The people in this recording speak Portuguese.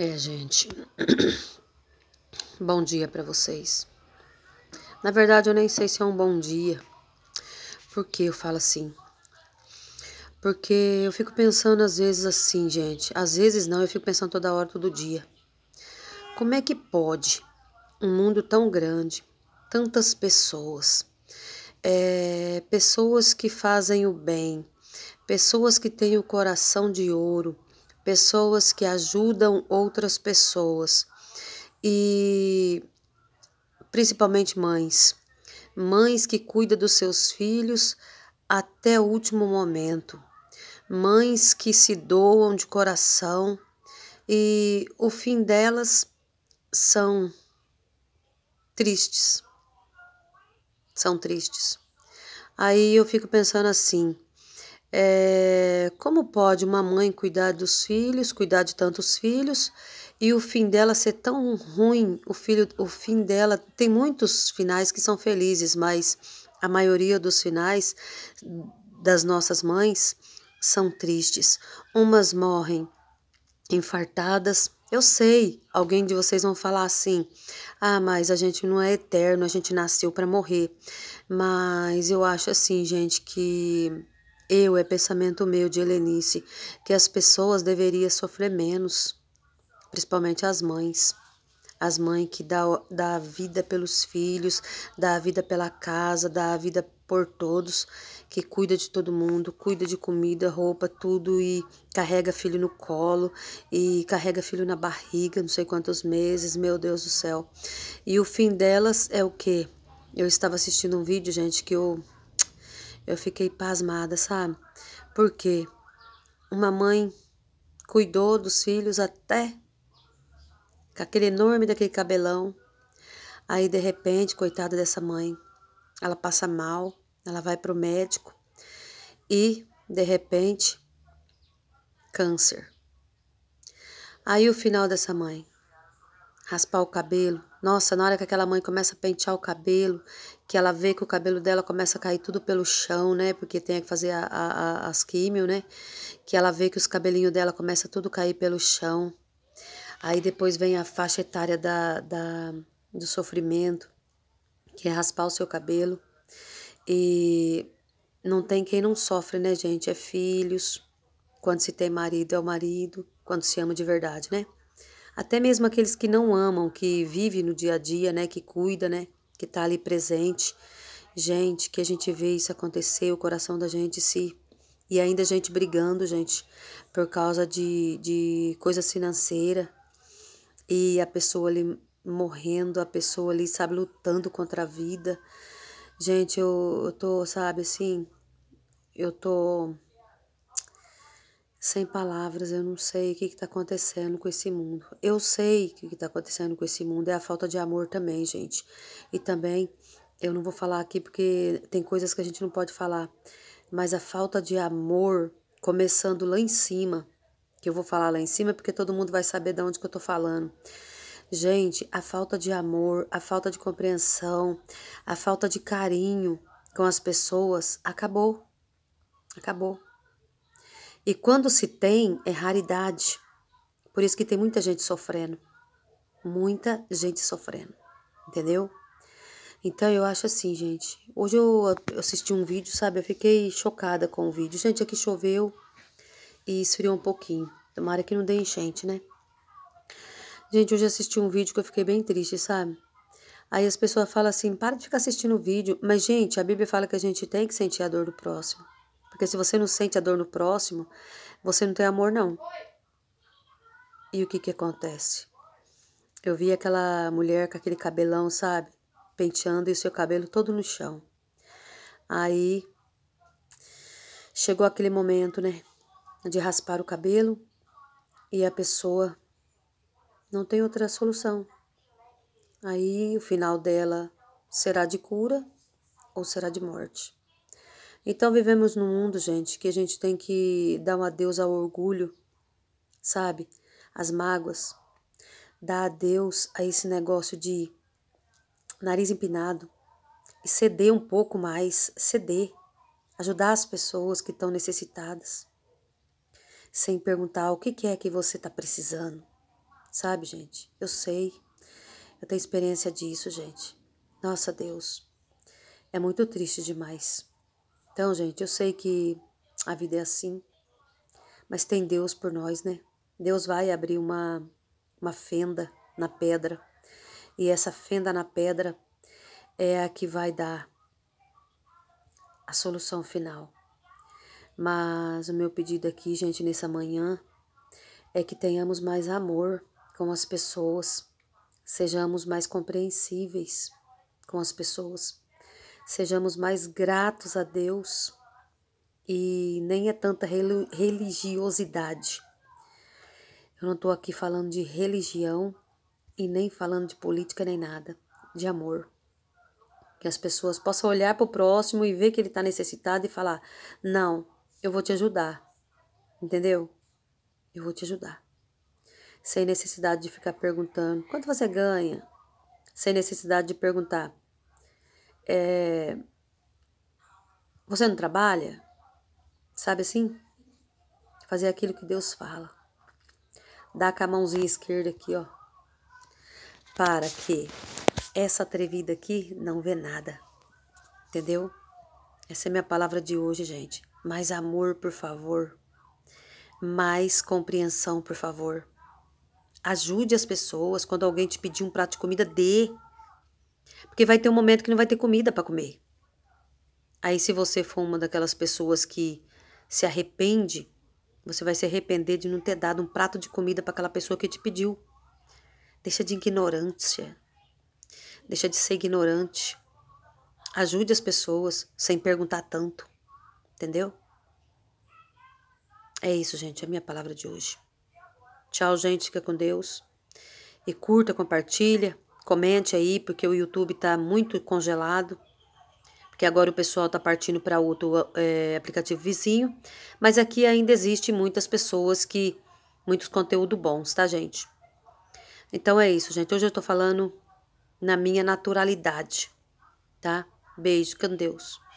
É, gente. bom dia para vocês. Na verdade, eu nem sei se é um bom dia. porque eu falo assim? Porque eu fico pensando às vezes assim, gente. Às vezes não, eu fico pensando toda hora, todo dia. Como é que pode um mundo tão grande, tantas pessoas, é, pessoas que fazem o bem, pessoas que têm o coração de ouro, pessoas que ajudam outras pessoas e principalmente mães, mães que cuidam dos seus filhos até o último momento, mães que se doam de coração e o fim delas são tristes. São tristes. Aí eu fico pensando assim: é, como pode uma mãe cuidar dos filhos, cuidar de tantos filhos e o fim dela ser tão ruim? O filho, o fim dela tem muitos finais que são felizes, mas a maioria dos finais das nossas mães são tristes. Umas morrem infartadas. Eu sei, alguém de vocês vão falar assim: "Ah, mas a gente não é eterno, a gente nasceu para morrer". Mas eu acho assim, gente, que eu é pensamento meu de Helenice que as pessoas deveriam sofrer menos, principalmente as mães. As mães que dá, dá a vida pelos filhos, dá a vida pela casa, dá a vida por todos, que cuida de todo mundo, cuida de comida, roupa, tudo e carrega filho no colo e carrega filho na barriga, não sei quantos meses, meu Deus do céu. E o fim delas é o quê? Eu estava assistindo um vídeo, gente, que eu eu fiquei pasmada, sabe? Porque uma mãe cuidou dos filhos até com aquele enorme daquele cabelão. Aí de repente, coitada dessa mãe, ela passa mal, ela vai para o médico e de repente câncer. Aí o final dessa mãe, raspar o cabelo. Nossa, na hora que aquela mãe começa a pentear o cabelo, que ela vê que o cabelo dela começa a cair tudo pelo chão, né? Porque tem que fazer a, a, a, as químio, né? Que ela vê que os cabelinhos dela começa tudo cair pelo chão. Aí depois vem a faixa etária da, da, do sofrimento, que é raspar o seu cabelo. E não tem quem não sofre, né, gente? É filhos. Quando se tem marido, é o marido. Quando se ama de verdade, né? até mesmo aqueles que não amam, que vive no dia a dia, né, que cuida, né, que tá ali presente. Gente, que a gente vê isso acontecer, o coração da gente se e ainda gente brigando, gente, por causa de, de coisa financeira. E a pessoa ali morrendo, a pessoa ali, sabe, lutando contra a vida. Gente, eu, eu tô, sabe, assim, eu tô sem palavras, eu não sei o que está acontecendo com esse mundo. Eu sei o que está acontecendo com esse mundo, é a falta de amor também, gente. E também, eu não vou falar aqui porque tem coisas que a gente não pode falar, mas a falta de amor, começando lá em cima, que eu vou falar lá em cima porque todo mundo vai saber de onde que eu estou falando. Gente, a falta de amor, a falta de compreensão, a falta de carinho com as pessoas acabou. Acabou. E quando se tem, é raridade. Por isso que tem muita gente sofrendo. Muita gente sofrendo. Entendeu? Então eu acho assim, gente. Hoje eu assisti um vídeo, sabe? Eu fiquei chocada com o vídeo. Gente, aqui choveu e esfriou um pouquinho. Tomara que não dê enchente, né? Gente, hoje eu assisti um vídeo que eu fiquei bem triste, sabe? Aí as pessoas falam assim: para de ficar assistindo o vídeo. Mas, gente, a Bíblia fala que a gente tem que sentir a dor do próximo. Porque se você não sente a dor no próximo, você não tem amor, não. E o que que acontece? Eu vi aquela mulher com aquele cabelão, sabe? Penteando e o seu cabelo todo no chão. Aí chegou aquele momento, né? De raspar o cabelo e a pessoa não tem outra solução. Aí o final dela será de cura ou será de morte. Então vivemos num mundo, gente, que a gente tem que dar um adeus ao orgulho, sabe? As mágoas. Dar adeus a esse negócio de nariz empinado e ceder um pouco mais, ceder, ajudar as pessoas que estão necessitadas, sem perguntar o que, que é que você está precisando, sabe, gente? Eu sei, eu tenho experiência disso, gente. Nossa, Deus, é muito triste demais. Então, gente, eu sei que a vida é assim, mas tem Deus por nós, né? Deus vai abrir uma, uma fenda na pedra, e essa fenda na pedra é a que vai dar a solução final. Mas o meu pedido aqui, gente, nessa manhã, é que tenhamos mais amor com as pessoas, sejamos mais compreensíveis com as pessoas sejamos mais gratos a Deus e nem é tanta religiosidade. Eu não estou aqui falando de religião e nem falando de política nem nada, de amor. Que as pessoas possam olhar para o próximo e ver que ele está necessitado e falar: Não, eu vou te ajudar. Entendeu? Eu vou te ajudar. Sem necessidade de ficar perguntando: Quanto você ganha? Sem necessidade de perguntar: é, você não trabalha? Sabe assim? Fazer aquilo que Deus fala. Dá com a mãozinha esquerda aqui, ó. Para que essa atrevida aqui não vê nada. Entendeu? Essa é minha palavra de hoje, gente. Mais amor, por favor. Mais compreensão, por favor. Ajude as pessoas. Quando alguém te pedir um prato de comida, dê. Porque vai ter um momento que não vai ter comida para comer. Aí, se você for uma daquelas pessoas que se arrepende, você vai se arrepender de não ter dado um prato de comida para aquela pessoa que te pediu. Deixa de ignorância. Deixa de ser ignorante. Ajude as pessoas sem perguntar tanto. Entendeu? É isso, gente. É a minha palavra de hoje. Tchau, gente. Fica com Deus. E curta, compartilha. Comente aí, porque o YouTube está muito congelado. Porque agora o pessoal está partindo para outro é, aplicativo vizinho. Mas aqui ainda existe muitas pessoas que. Muitos conteúdos bons, tá, gente? Então é isso, gente. Hoje eu estou falando na minha naturalidade, tá? Beijo, com Deus.